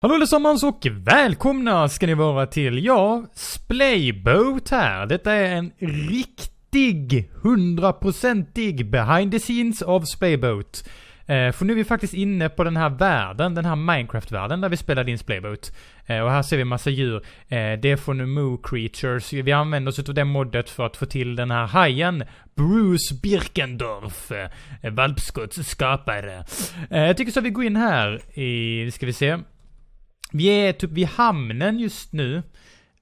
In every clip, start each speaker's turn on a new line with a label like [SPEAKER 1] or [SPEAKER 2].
[SPEAKER 1] Hallå allesammans och välkomna ska ni vara till, ja, Splayboat här. Detta är en riktig, hundraprocentig behind the scenes av Splayboat. Eh, för nu är vi faktiskt inne på den här världen, den här Minecraft-världen där vi spelade in Splayboat. Eh, och här ser vi massa djur. Eh, det är från Moo Creatures. Vi använder oss av det moddet för att få till den här hajen. Bruce Birkendorf. Eh, valpskottsskapare. Eh, jag tycker så vi går in här i, ska vi se. Vi är typ vid hamnen just nu.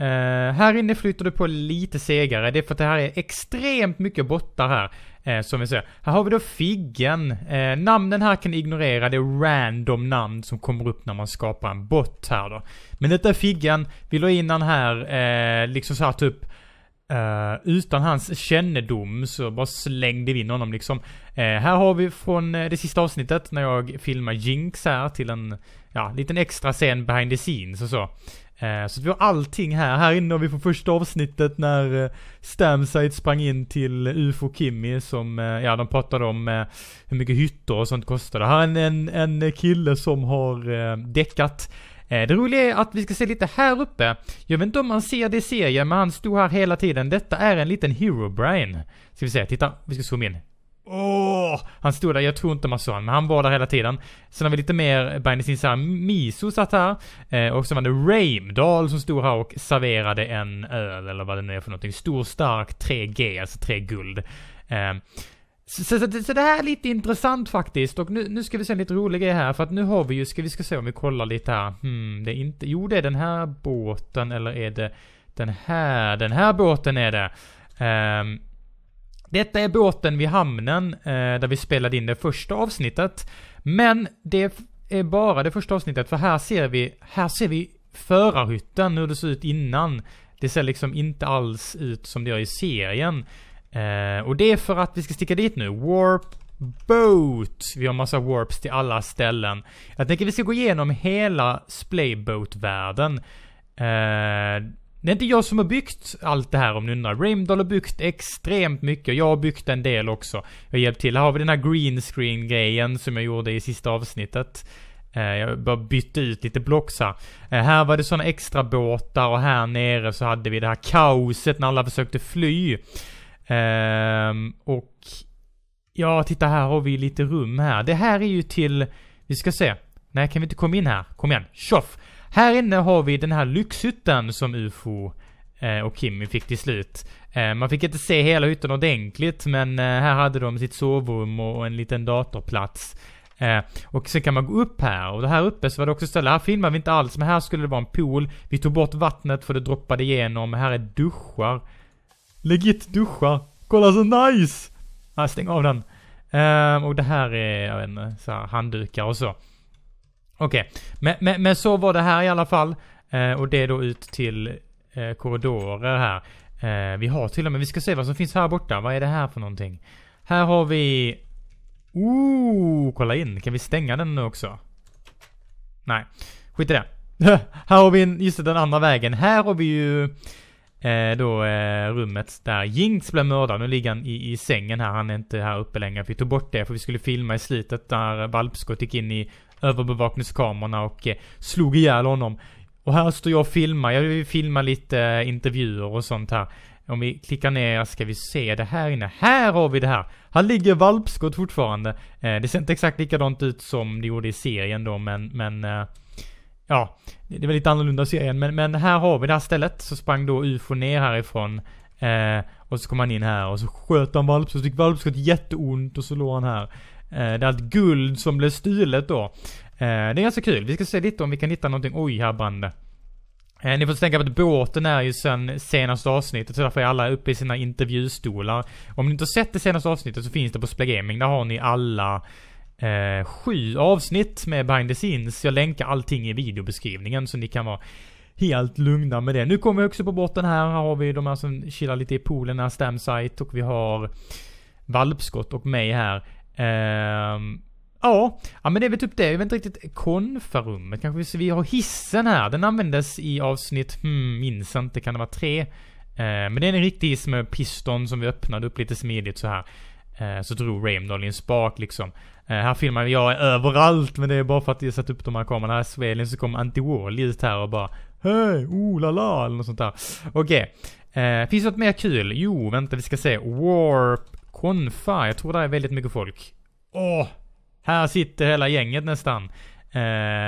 [SPEAKER 1] Uh, här inne flyter det på lite segare. Det är för att det här är extremt mycket bottar här. Uh, som vi ser. Här har vi då Figgen. Uh, namnen här kan ignorera. Det är random namn som kommer upp när man skapar en bot här då. Men detta är Figgen. Vi la in den här liksom såhär här typ Uh, utan hans kännedom så bara slängde vi in honom liksom. Uh, här har vi från eh, det sista avsnittet när jag filmar Jinx här till en ja, liten extra scen behind the scenes och så. Uh, så vi har allting här. Här inne har vi från första avsnittet när uh, Stamsite sprang in till UFO Kimmy som, ja de pratade om hur mycket hytter och sånt kostade. Här är en, en, en kille som har däckat Eh, det roliga är att vi ska se lite här uppe. Jag vet inte om man ser det i serien, men han stod här hela tiden. Detta är en liten Hero Brian. Ska vi se, titta. Vi ska zooma in. Åh! Oh, han stod där, jag tror inte man såg honom, men han var där hela tiden. Sen har vi lite mer behind the här. Miso satt här. Eh, och så var det Reimdal som stod här och serverade en öl, eller vad det nu är för någonting. Stor stark 3G, alltså 3 guld. Eh, så, så, så, det här är lite intressant faktiskt. Och nu, nu ska vi se en lite rolig grej här. För att nu har vi ju, ska vi ska se om vi kollar lite här. Hmm, det är inte, jo det är den här båten eller är det den här, den här båten är det. Um, detta är båten vid hamnen uh, där vi spelade in det första avsnittet. Men det är bara det första avsnittet för här ser vi, här ser vi förarhytten, hur det såg ut innan. Det ser liksom inte alls ut som det gör i serien. Eh, och det är för att vi ska sticka dit nu. Warp Boat. Vi har massa warps till alla ställen. Jag tänker vi ska gå igenom hela Splayboat-världen. Eh, det är inte jag som har byggt allt det här om ni undrar. Rimdal har byggt extremt mycket jag har byggt en del också. Jag hjälpte till. Här har vi den här green screen grejen som jag gjorde i sista avsnittet. Eh, jag bara bytte ut lite blocks här. Eh, här var det såna extra båtar och här nere så hade vi det här kaoset när alla försökte fly. Ehm, och ja, titta här har vi lite rum här. Det här är ju till, vi ska se. Nej, kan vi inte komma in här? Kom igen, tjoff! Här inne har vi den här lyxhytten som UFO eh, och Kimmy fick till slut. Eh, man fick inte se hela hytten ordentligt men eh, här hade de sitt sovrum och en liten datorplats. Och sen kan man gå upp här och här uppe så var det också ställe, här filmar vi inte alls men här skulle det vara en pool. Vi tog bort vattnet för det droppade igenom, här är duschar. Legit duscha. Kolla så nice! Ah, stäng av den. Um, och det här är, jag vet inte, så här handdukar och så. Okej, okay. men, men, men, så var det här i alla fall. Uh, och det är då ut till uh, korridorer här. Uh, vi har till och med, vi ska se vad som finns här borta. Vad är det här för någonting? Här har vi... Ooh, kolla in. Kan vi stänga den nu också? Nej, skit i det. här har vi, en, just den andra vägen. Här har vi ju eh, då eh, rummet där Jinx blev mördad. Nu ligger han i, i, sängen här, han är inte här uppe längre. Vi tog bort det för vi skulle filma i slutet där valpskott gick in i övervakningskamerorna och eh, slog ihjäl honom. Och här står jag och filmar, jag vill filma lite eh, intervjuer och sånt här. Om vi klickar ner ska vi se det här inne. Här har vi det här! Här ligger valpskott fortfarande. Eh, det ser inte exakt likadant ut som det gjorde i serien då men, men eh, ja, det var lite annorlunda serien. Men, men här har vi det här stället. Så sprang då UFO ner härifrån. Eh, och så kom han in här och så sköt han valp, så Fick valpskott jätteont och så låg han här. Eh, det är allt guld som blev stulet då. Eh, det är ganska kul. Vi ska se lite om vi kan hitta någonting. Oj, här brann det. Eh, ni får tänka på att båten är ju sen senaste avsnittet, så därför är alla uppe i sina intervjustolar. Om ni inte har sett det senaste avsnittet så finns det på Splegaming. Där har ni alla eh, sju avsnitt med behind the scenes. Jag länkar allting i videobeskrivningen så ni kan vara helt lugna med det. Nu kommer vi också på botten här. Här har vi de här som chillar lite i poolen här, Stamsite och vi har Valpskott och mig här. Eh, ja. ja, men det är väl typ det. Jag vet inte riktigt. Konfarummet kanske. Vi har hissen här. Den användes i avsnitt, hmm, minns inte, kan det vara tre? Eh, men det är en riktig hiss med piston som vi öppnade upp lite smidigt så här. Eh, så drog Ramdahl i en spak liksom. Eh, här filmar jag överallt men det är bara för att jag satt upp de här kamerorna. Här i Svelin så kom Anti-Wall ut här och bara Hej, oh la la eller något sånt där. Okej. Okay. Eh, finns det något mer kul? Jo, vänta vi ska se. Warp Confa. Jag tror det är väldigt mycket folk. Åh! här sitter hela gänget nästan.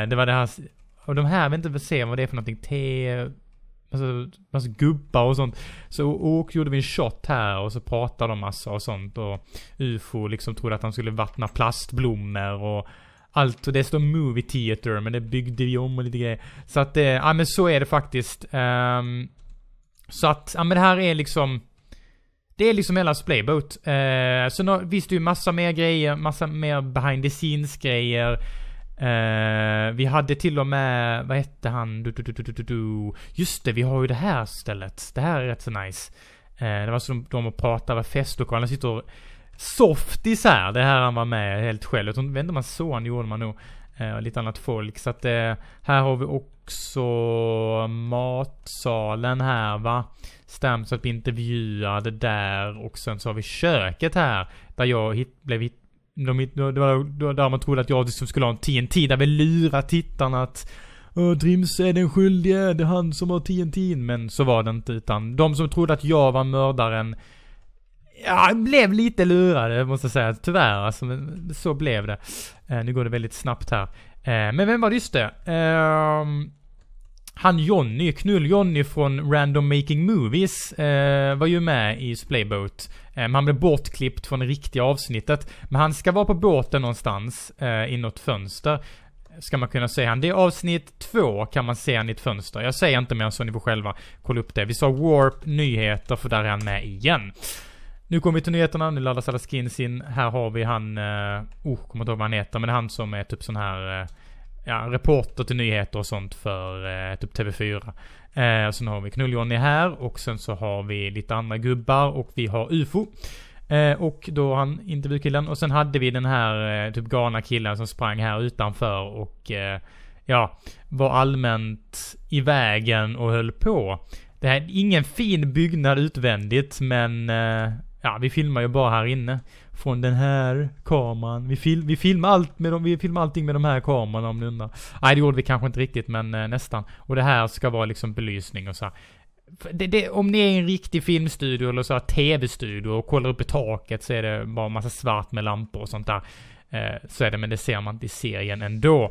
[SPEAKER 1] det var det här... Och de här, vänta vi se vad det är för någonting. T massa, massa gubbar och sånt. Så och gjorde vi en shot här och så pratade de massa och sånt och UFO liksom trodde att han skulle vattna plastblommor och allt och det står Movie Theater men det byggde vi om och lite grejer. Så att det, eh, ja men så är det faktiskt. Um, så att, ja men det här är liksom det är liksom hela Playboat. Uh, eh, så no, visst, ju massa mer grejer, massa mer behind the scenes grejer. Uh, vi hade till och med, vad hette han? Du, du, du, du du du Just det, vi har ju det här stället. Det här är rätt så nice. Uh, det var som de och pratade, festlokalen de sitter softis här. Det här han var med helt själv. Jag tror inte man så han gjorde man nog. Uh, lite annat folk. Så att här har vi också matsalen här va. Stämt så att vi intervjuade där och sen så har vi köket här. Där jag hit, blev hittad de, det var där man trodde att jag liksom skulle ha en TNT, där vi lurar tittarna att Åh, Drims är den skyldige, det är han som har TNT. Men så var det inte, utan de som trodde att jag var mördaren Ja, blev lite lurade måste jag säga. Tyvärr alltså, så blev det. Eh, nu går det väldigt snabbt här. Eh, men vem var det? Just det. Eh, han Jonny, Knull-Jonny från Random Making Movies, eh, var ju med i Splayboat. Eh, han blev bortklippt från det riktiga avsnittet. Men han ska vara på båten någonstans, eh, i något fönster. Ska man kunna se han. Det är avsnitt två kan man se han i ett fönster. Jag säger inte mer så ni får själva kolla upp det. Vi sa Warp, nyheter, för där är han med igen. Nu kommer vi till nyheterna, nu laddas alla skins in. Här har vi han, eh, oh, kommer inte ihåg vad han heter, men det är han som är typ sån här eh, ja, reporter till nyheter och sånt för eh, typ TV4. Eh, sen har vi Knull-Johnny här och sen så har vi lite andra gubbar och vi har UFO. Eh, och då han intervjukillen och sen hade vi den här eh, typ galna killen som sprang här utanför och eh, ja, var allmänt i vägen och höll på. Det här är ingen fin byggnad utvändigt men eh, Ja, vi filmar ju bara här inne. Från den här kameran. Vi, fil vi, filmar, allt med de, vi filmar allting med de här kamerorna om ni undrar. Nej, det gjorde vi kanske inte riktigt, men eh, nästan. Och det här ska vara liksom belysning och så det, det, om ni är i en riktig filmstudio eller så tv-studio och kollar upp i taket så är det bara en massa svart med lampor och sånt där. Eh, så är det, men det ser man inte i serien ändå.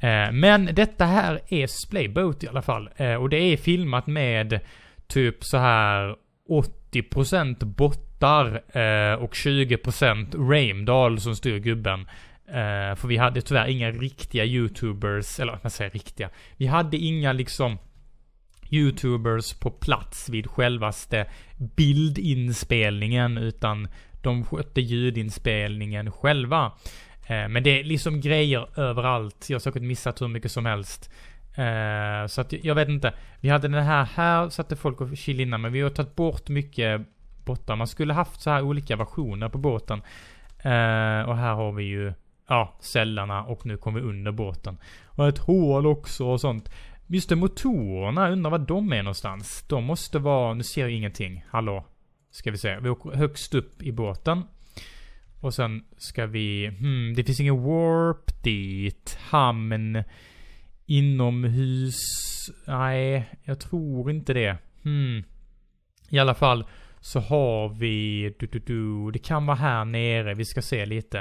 [SPEAKER 1] Eh, men detta här är Splayboat i alla fall. Eh, och det är filmat med typ så här 80% bottar eh, och 20% Ramdal som styr gubben. Eh, för vi hade tyvärr inga riktiga YouTubers, eller vad säger riktiga? Vi hade inga liksom YouTubers på plats vid självaste bildinspelningen utan de skötte ljudinspelningen själva. Eh, men det är liksom grejer överallt. Jag har säkert missat hur mycket som helst. Uh, så att jag vet inte. Vi hade den här här, satte folk och kil innan, men vi har tagit bort mycket båtar. Man skulle haft så här olika versioner på båten. Uh, och här har vi ju, ja, cellerna. och nu kommer vi under båten. Och ett hål också och sånt. Just det, motorerna, undrar var de är någonstans. De måste vara, nu ser jag ingenting. Hallå? Ska vi se. Vi åker högst upp i båten. Och sen ska vi, hmm, det finns ingen warp dit. Hamn. Inomhus? Nej, jag tror inte det. Hmm. I alla fall så har vi... Du, du, du, det kan vara här nere. Vi ska se lite.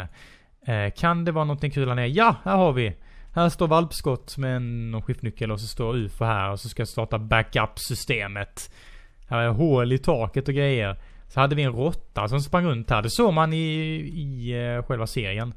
[SPEAKER 1] Eh, kan det vara någonting kul här nere? Ja, här har vi! Här står valpskott med en skiftnyckel och så står UFO här och så ska jag starta backup-systemet. Här är hål i taket och grejer. Så hade vi en råtta som sprang runt här. Det såg man i, i eh, själva serien.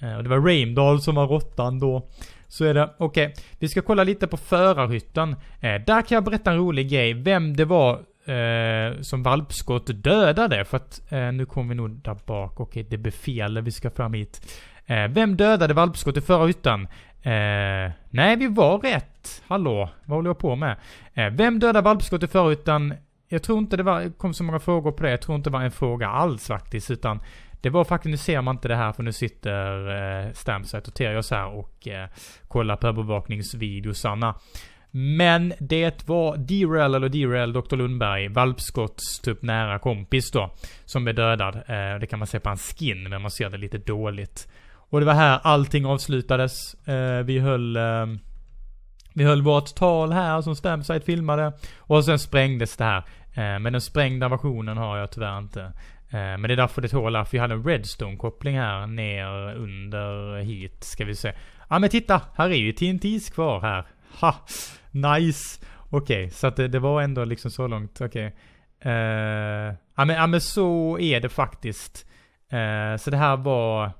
[SPEAKER 1] Eh, och det var Raimdal som var råttan då så är det, okej, okay, vi ska kolla lite på förarhytten. Eh, där kan jag berätta en rolig grej, vem det var eh, som valpskott dödade. För att, eh, nu kommer vi nog där bak, okej, okay, det blir fel, vi ska fram hit. Eh, vem dödade valpskott i förarhytten? Eh, nej, vi var rätt. Hallå, vad håller jag på med? Eh, vem dödade valpskott i förarhytten? Jag tror inte det var, kom så många frågor på det. Jag tror inte det var en fråga alls faktiskt, utan det var faktiskt, nu ser man inte det här för nu sitter eh, Stamsite och Terios här och eh, kollar på övervakningsvideosarna. Men det var d eller d Dr. Lundberg, valpskotts typ nära kompis då, som blev dödad. Eh, det kan man se på hans skin, men man ser det lite dåligt. Och det var här allting avslutades. Eh, vi höll... Eh, vi höll vårt tal här som Stamsite filmade. Och sen sprängdes det här. Eh, men den sprängda versionen har jag tyvärr inte. Eh, men det är därför det tål att vi hade en Redstone-koppling här ner under hit. Ska vi se. Ja men titta! Här är ju TNT's kvar här. Ha! Nice! Okej, okay, så att det, det, var ändå liksom så långt. Okej. Okay. Uh, eh, ja, men, ja men så är det faktiskt. Uh, så det här var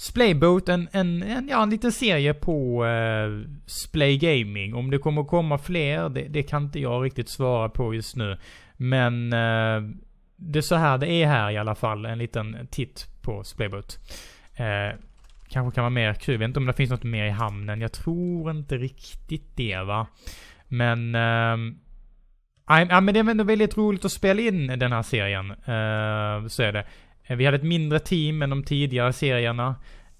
[SPEAKER 1] Splayboat, en, en, en, ja, en liten serie på eh, Splay Gaming. Om det kommer komma fler, det, det, kan inte jag riktigt svara på just nu. Men eh, det är så här det är här i alla fall. En liten titt på Splayboat. Eh, kanske kan vara mer kul. Jag vet inte om det finns något mer i hamnen. Jag tror inte riktigt det va. Men... Eh, ja, men det är ändå väldigt roligt att spela in den här serien. Eh, så är det. Eh, vi hade ett mindre team än de tidigare serierna.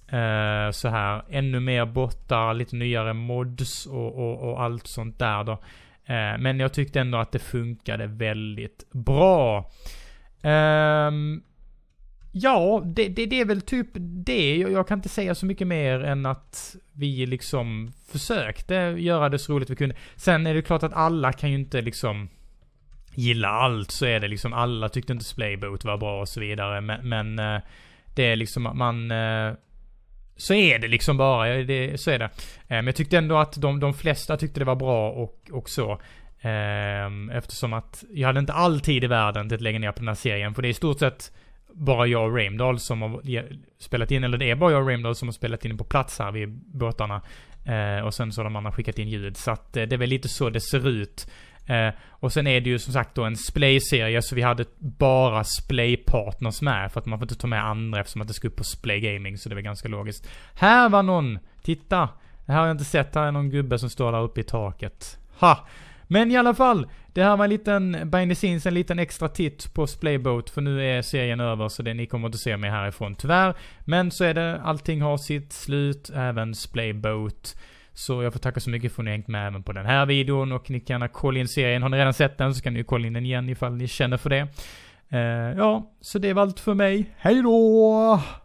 [SPEAKER 1] Eh, så här, ännu mer bottar, lite nyare mods och, och, och allt sånt där då. Eh, men jag tyckte ändå att det funkade väldigt bra. Eh, ja, det, det, det, är väl typ det. Jag, jag, kan inte säga så mycket mer än att vi liksom försökte göra det så roligt vi kunde. Sen är det klart att alla kan ju inte liksom gilla allt så är det liksom alla tyckte inte Splayboat var bra och så vidare. Men, men eh, det är liksom att man... Eh, så är det liksom bara. Det, så är det. Eh, men jag tyckte ändå att de, de flesta tyckte det var bra och, och så. Eftersom att jag hade inte all tid i världen till att lägga ner på den här serien. För det är i stort sett bara jag och Ramdal som har spelat in, eller det är bara jag och Ramdal som har spelat in på plats här vid båtarna. och sen så har de andra skickat in ljud. Så att det är väl lite så det ser ut. Eh, och sen är det ju som sagt då en Splay-serie, så vi hade bara Splay-partners med. För att man får inte ta med andra eftersom att det ska upp på Splay Gaming, så det var ganska logiskt. Här var någon, titta! Det här har jag inte sett, här är någon gubbe som står där uppe i taket. Ha! Men i alla fall, det här var en liten, behind the scenes, en liten extra titt på Splayboat, för nu är serien över så det, ni kommer inte se mig härifrån tyvärr. Men så är det, allting har sitt slut, även Splayboat. Så jag får tacka så mycket för att ni hängt med även på den här videon och ni kan gärna kolla in serien. Har ni redan sett den så kan ni kolla in den igen ifall ni känner för det. Eh, ja, så det var allt för mig. Hej då!